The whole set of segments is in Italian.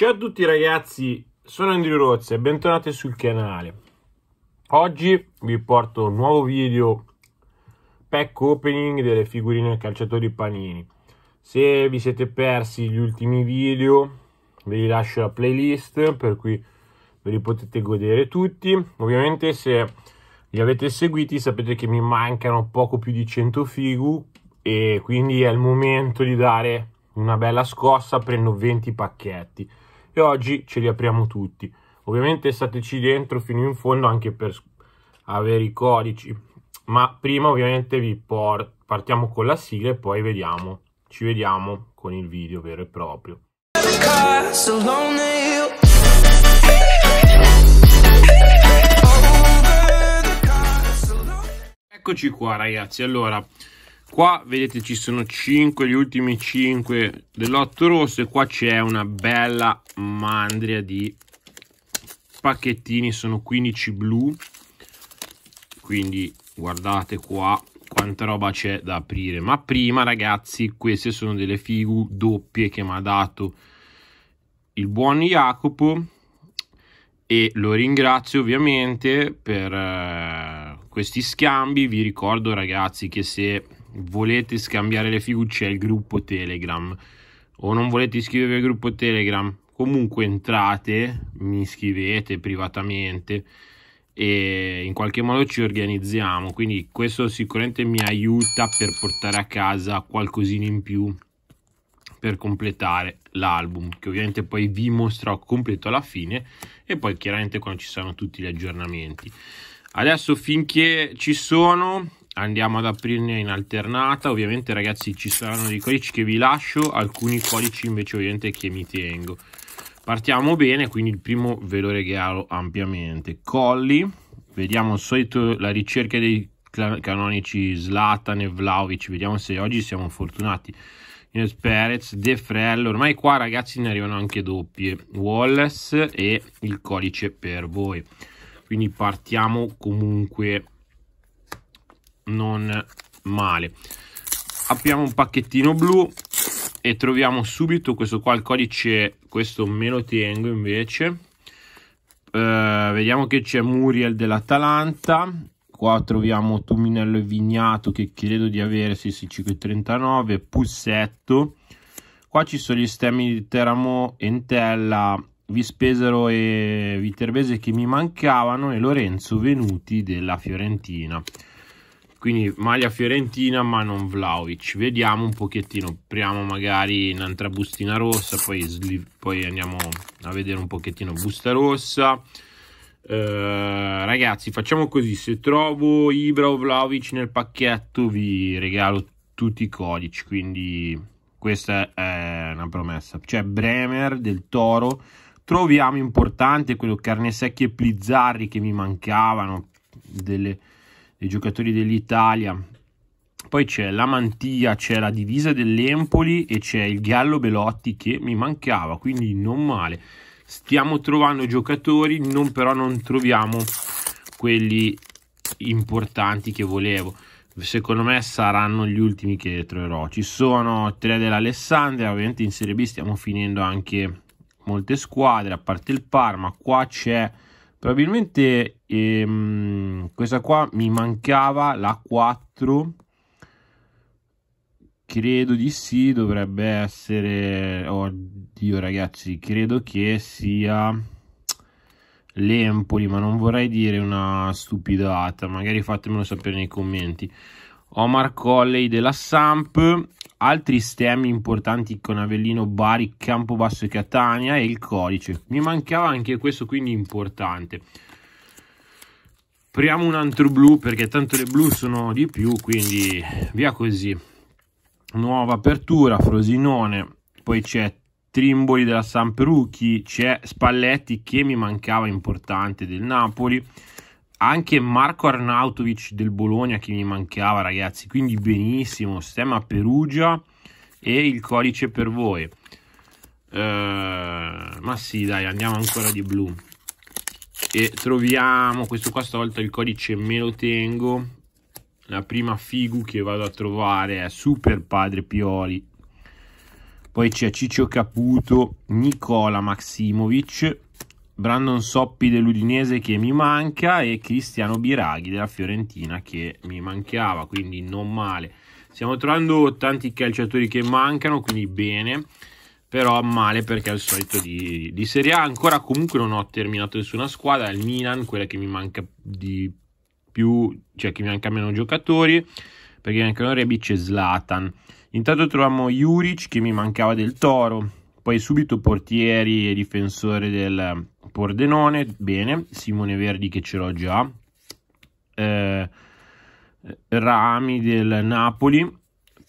Ciao a tutti ragazzi, sono Andrew Rozza e bentornati sul canale. Oggi vi porto un nuovo video pack opening delle figurine calciatori panini. Se vi siete persi gli ultimi video ve li lascio la playlist per cui ve li potete godere tutti. Ovviamente se li avete seguiti sapete che mi mancano poco più di 100 figu e quindi è il momento di dare una bella scossa, prendo 20 pacchetti e oggi ce li apriamo tutti. Ovviamente stateci dentro fino in fondo anche per avere i codici, ma prima ovviamente vi partiamo con la sigla e poi vediamo, ci vediamo con il video vero e proprio. Eccoci qua ragazzi, allora qua vedete ci sono 5 gli ultimi 5 dell'otto rosso e qua c'è una bella mandria di pacchettini sono 15 blu quindi guardate qua quanta roba c'è da aprire ma prima ragazzi queste sono delle figu doppie che mi ha dato il buon Jacopo e lo ringrazio ovviamente per eh, questi scambi vi ricordo ragazzi che se volete scambiare le fiducie al gruppo Telegram o non volete iscrivervi al gruppo Telegram, comunque entrate, mi iscrivete privatamente e in qualche modo ci organizziamo. Quindi questo sicuramente mi aiuta per portare a casa qualcosina in più per completare l'album che ovviamente poi vi mostrerò completo alla fine e poi chiaramente quando ci saranno tutti gli aggiornamenti adesso finché ci sono andiamo ad aprirne in alternata ovviamente ragazzi ci saranno dei codici che vi lascio alcuni codici invece ovviamente che mi tengo partiamo bene quindi il primo ve lo regalo ampiamente colli vediamo al solito la ricerca dei canonici Zlatan e Vlaovic vediamo se oggi siamo fortunati Ines Perez, De Frello, ormai qua ragazzi ne arrivano anche doppie, Wallace e il codice per voi. Quindi partiamo comunque non male apriamo un pacchettino blu e troviamo subito questo qua il codice questo me lo tengo invece eh, vediamo che c'è Muriel dell'Atalanta qua troviamo Tuminello e Vignato che credo di avere 6539 Pulsetto. qua ci sono gli stemmi di Teramo Entella Vispesero e Viterbese che mi mancavano e Lorenzo Venuti della Fiorentina quindi maglia fiorentina ma non Vlaovic vediamo un pochettino apriamo magari un'altra bustina rossa poi, poi, andiamo a vedere un pochettino busta rossa eh, ragazzi facciamo così se trovo Ibra o Vlaovic nel pacchetto vi regalo tutti i codici quindi questa è una promessa c'è cioè, Bremer del Toro troviamo importante quello carne Carnesecchi e Plizzarri che mi mancavano delle dei giocatori dell'Italia. Poi c'è la mantia, c'è la divisa dell'Empoli e c'è il Gallo Belotti che mi mancava, quindi non male. Stiamo trovando giocatori, non, però non troviamo quelli importanti che volevo. Secondo me saranno gli ultimi che troverò. Ci sono tre dell'Alessandria, ovviamente in Serie B stiamo finendo anche molte squadre, a parte il Parma. Qua c'è probabilmente ehm, questa qua mi mancava la 4 credo di sì dovrebbe essere oddio ragazzi credo che sia l'Empoli ma non vorrei dire una stupidata magari fatemelo sapere nei commenti Omar Colley della Samp altri stemmi importanti con Avellino, Bari, Campobasso e Catania e il codice. Mi mancava anche questo, quindi importante. Apriamo un altro blu perché tanto le blu sono di più, quindi via così. Nuova apertura, Frosinone, poi c'è Trimboli della Samperucchi, c'è Spalletti che mi mancava importante del Napoli anche Marco Arnautovic del Bologna che mi mancava ragazzi, quindi benissimo, Stemma Perugia e il codice per voi. Uh, ma sì dai, andiamo ancora di blu. E troviamo, questo qua stavolta il codice me lo tengo. La prima figu che vado a trovare è Super Padre Pioli. Poi c'è Ciccio Caputo, Nicola Maximovic, Brandon Soppi dell'Udinese che mi manca e Cristiano Biraghi della Fiorentina che mi mancava, quindi non male. Stiamo trovando tanti calciatori che mancano, quindi bene, però male perché al solito di, di Serie A ancora comunque non ho terminato nessuna squadra, il Milan, quella che mi manca di più, cioè che mi manca meno giocatori, perché mancano Rebic e Zlatan. Intanto troviamo Juric che mi mancava del Toro, poi subito portieri e difensore del Pordenone, bene, Simone Verdi che ce l'ho già, eh, Rami del Napoli,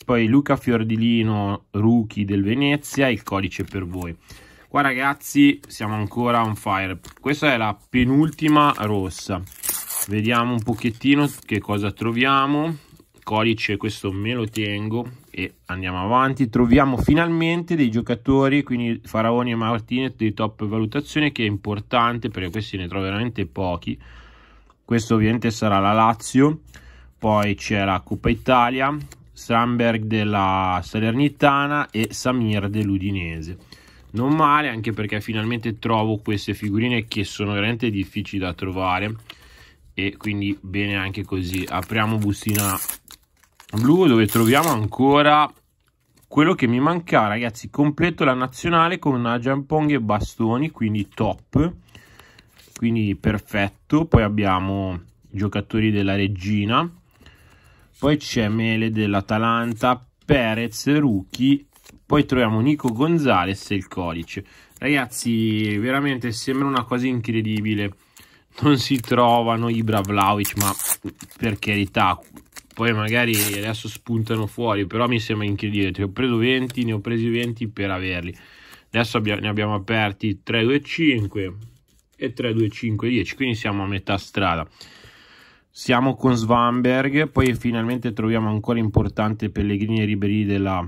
poi Luca Fiordilino, rookie del Venezia, il codice per voi. Qua ragazzi siamo ancora on fire, questa è la penultima rossa, vediamo un pochettino che cosa troviamo, codice questo me lo tengo, e andiamo avanti, troviamo finalmente dei giocatori, quindi Faraoni e Martinez di top valutazione che è importante perché questi ne trovo veramente pochi. Questo ovviamente sarà la Lazio, poi c'è la Coppa Italia, Sandberg della Salernitana e Samir dell'Udinese. Non male anche perché finalmente trovo queste figurine che sono veramente difficili da trovare e quindi bene anche così. Apriamo bustina blu dove troviamo ancora quello che mi manca ragazzi completo la nazionale con una giampong e bastoni quindi top quindi perfetto poi abbiamo i giocatori della regina poi c'è Mele dell'Atalanta Perez, rookie poi troviamo Nico Gonzalez e il codice ragazzi veramente sembra una cosa incredibile non si trovano i Vlaovic ma per carità poi magari adesso spuntano fuori, però mi sembra incredibile, Ti ho preso 20, ne ho presi 20 per averli. Adesso ne abbiamo aperti 3, 2, 5 e 3, 2, 5, 10, quindi siamo a metà strada. Siamo con Svanberg, poi finalmente troviamo ancora importante Pellegrini e Ribery della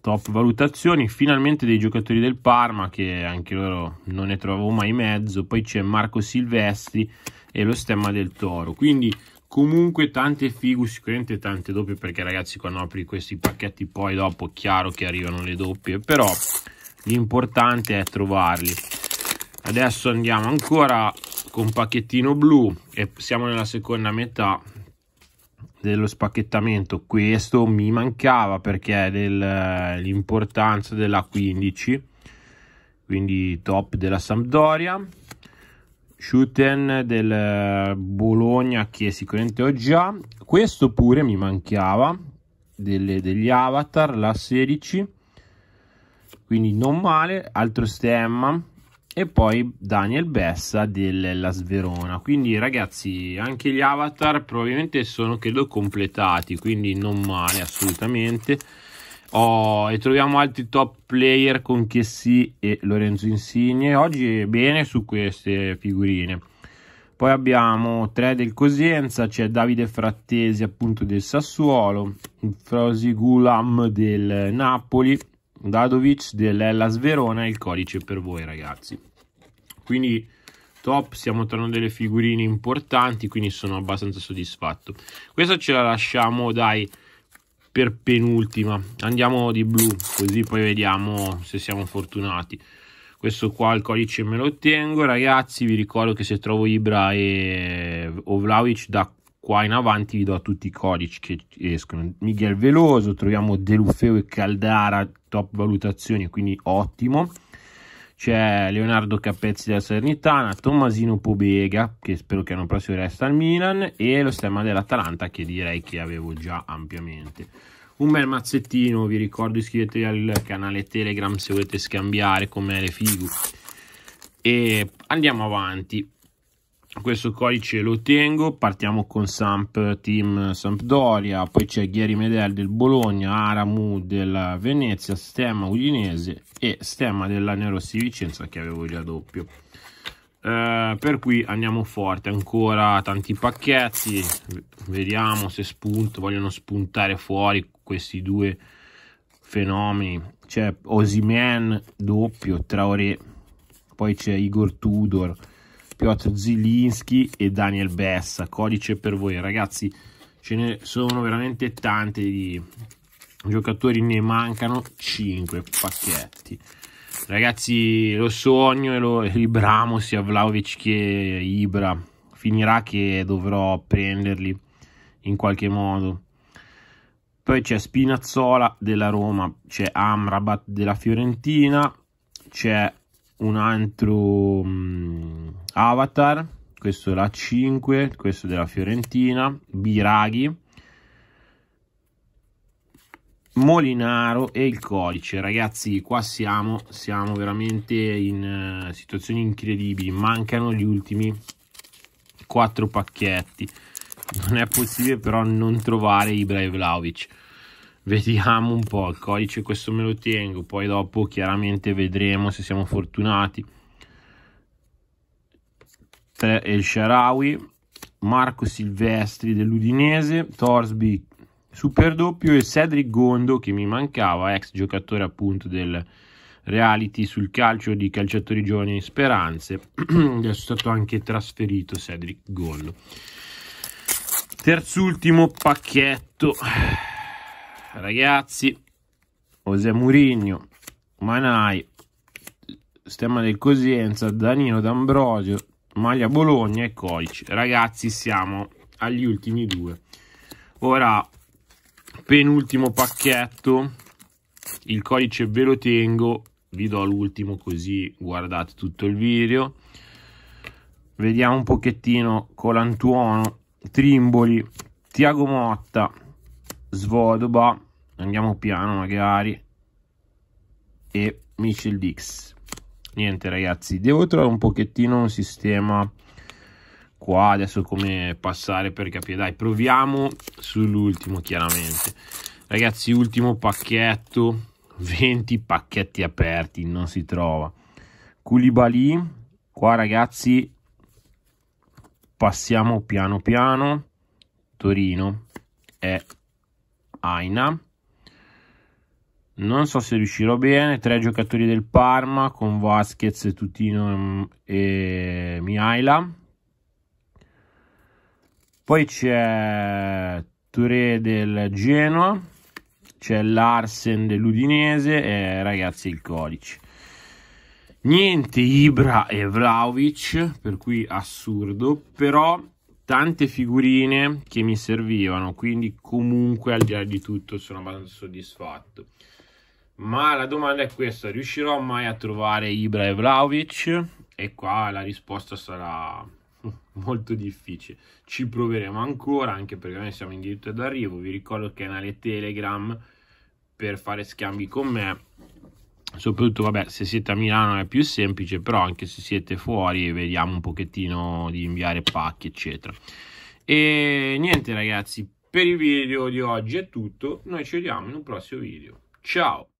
top valutazioni. Finalmente dei giocatori del Parma, che anche loro non ne trovavo mai mezzo. Poi c'è Marco Silvestri e lo stemma del Toro. Quindi comunque tante figu sicuramente tante doppie perché ragazzi quando apri questi pacchetti poi dopo è chiaro che arrivano le doppie però l'importante è trovarli adesso andiamo ancora con pacchettino blu e siamo nella seconda metà dello spacchettamento questo mi mancava perché è dell'importanza eh, della 15 quindi top della Sampdoria Shooten del eh, Bologna che sicuramente ho già questo pure mi mancava delle, degli avatar la 16 quindi non male altro stemma e poi Daniel Bessa della Sverona quindi ragazzi anche gli avatar probabilmente sono credo completati quindi non male assolutamente Oh, e troviamo altri top player con Chessy e Lorenzo Insigne. Oggi bene su queste figurine. Poi abbiamo tre del Cosenza, c'è Davide Frattesi appunto del Sassuolo, Frosi Gulam del Napoli, Dadovic dell'Ellas Verona il codice per voi ragazzi. Quindi top, stiamo tornando delle figurine importanti, quindi sono abbastanza soddisfatto. Questa ce la lasciamo dai per penultima. Andiamo di blu, così poi vediamo se siamo fortunati. Questo qua il codice me lo ottengo, ragazzi. Vi ricordo che se trovo Ibra e Ovlaovic da qua in avanti vi do tutti i codici che escono. Miguel Veloso, troviamo Delufeo e Caldara, top valutazioni, quindi ottimo c'è Leonardo Capezzi della Salernitana, Tommasino Pobega che spero che l'anno prossimo resta al Milan e lo stemma dell'Atalanta che direi che avevo già ampiamente. Un bel mazzettino, vi ricordo iscrivetevi al canale Telegram se volete scambiare con me le figu. E andiamo avanti questo codice lo tengo partiamo con Samp Team Sampdoria poi c'è Ghieri Medel del Bologna Aramu della Venezia Stemma Udinese e Stemma della Nerossi Vicenza che avevo già doppio eh, per cui andiamo forte ancora tanti pacchetti vediamo se spunto vogliono spuntare fuori questi due fenomeni c'è Osimen doppio Traoré poi c'è Igor Tudor Piotr Zilinski e Daniel Bessa, codice per voi ragazzi, ce ne sono veramente tanti di giocatori, ne mancano 5 pacchetti. Ragazzi, lo sogno e lo libramo sia Vlaovic che Ibra. Finirà che dovrò prenderli in qualche modo. Poi c'è Spinazzola della Roma, c'è Amrabat della Fiorentina, c'è un altro um, Avatar, questo è la 5, questo è della Fiorentina, Biraghi, Molinaro e il codice. Ragazzi, qua siamo, siamo veramente in uh, situazioni incredibili, mancano gli ultimi 4 pacchetti. Non è possibile però non trovare Ibra e Vlaovic vediamo un po'. Il codice questo me lo tengo, poi dopo chiaramente vedremo se siamo fortunati. El Sharawi, Marco Silvestri dell'Udinese, Torsby super doppio e Cedric Gondo che mi mancava, ex giocatore appunto del reality sul calcio di calciatori giovani Speranze. Adesso è stato anche trasferito Cedric Gondo. Terzultimo pacchetto ragazzi, José Murigno, Manai, Stemma del Cosienza, Danilo D'Ambrosio, Maglia Bologna e Colici. Ragazzi, siamo agli ultimi due. Ora, penultimo pacchetto, il codice ve lo tengo, vi do l'ultimo così guardate tutto il video. Vediamo un pochettino Colantuono, Trimboli, Tiago Motta, Svodoba, andiamo piano magari, e Michel Dix. Niente ragazzi, devo trovare un pochettino un sistema qua, adesso come passare per capire. Dai, proviamo sull'ultimo chiaramente. Ragazzi, ultimo pacchetto, 20 pacchetti aperti, non si trova. Culibali, qua ragazzi, passiamo piano piano. Torino è Aina. Non so se riuscirò bene. Tre giocatori del Parma con Vasquez, Tutino e Miaila. Poi c'è Touré del Genoa. C'è Larsen dell'Udinese e ragazzi il codice. Niente Ibra e Vlaovic, per cui assurdo, però tante figurine che mi servivano, quindi comunque al di là di tutto sono abbastanza soddisfatto. Ma la domanda è questa, riuscirò mai a trovare Ibra e Vlaovic? E qua la risposta sarà molto difficile. Ci proveremo ancora, anche perché noi siamo in diritto d'arrivo. Vi ricordo il canale Telegram per fare scambi con me soprattutto vabbè se siete a Milano è più semplice però anche se siete fuori vediamo un pochettino di inviare pacchi eccetera e niente ragazzi per il video di oggi è tutto noi ci vediamo in un prossimo video ciao